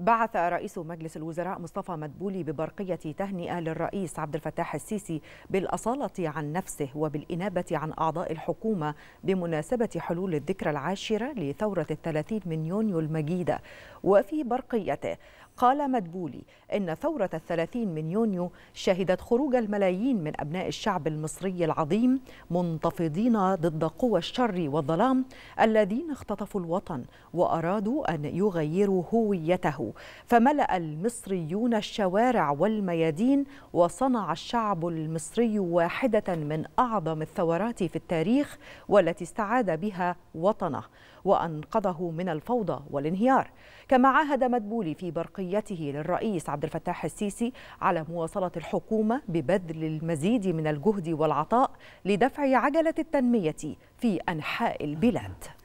بعث رئيس مجلس الوزراء مصطفى مدبولي ببرقية تهنئة للرئيس عبد الفتاح السيسي بالأصالة عن نفسه وبالإنابة عن أعضاء الحكومة بمناسبة حلول الذكرى العاشرة لثورة الثلاثين من يونيو المجيدة وفي برقيته قال مدبولي إن ثورة الثلاثين من يونيو شهدت خروج الملايين من أبناء الشعب المصري العظيم منتفضين ضد قوى الشر والظلام الذين اختطفوا الوطن وأرادوا أن يغيروا هويته فملأ المصريون الشوارع والميادين وصنع الشعب المصري واحدة من أعظم الثورات في التاريخ والتي استعاد بها وطنه وأنقذه من الفوضى والانهيار كما عاهد مدبولي في برق برقيته للرئيس عبد الفتاح السيسي على مواصلة الحكومة ببذل المزيد من الجهد والعطاء لدفع عجلة التنمية في أنحاء البلاد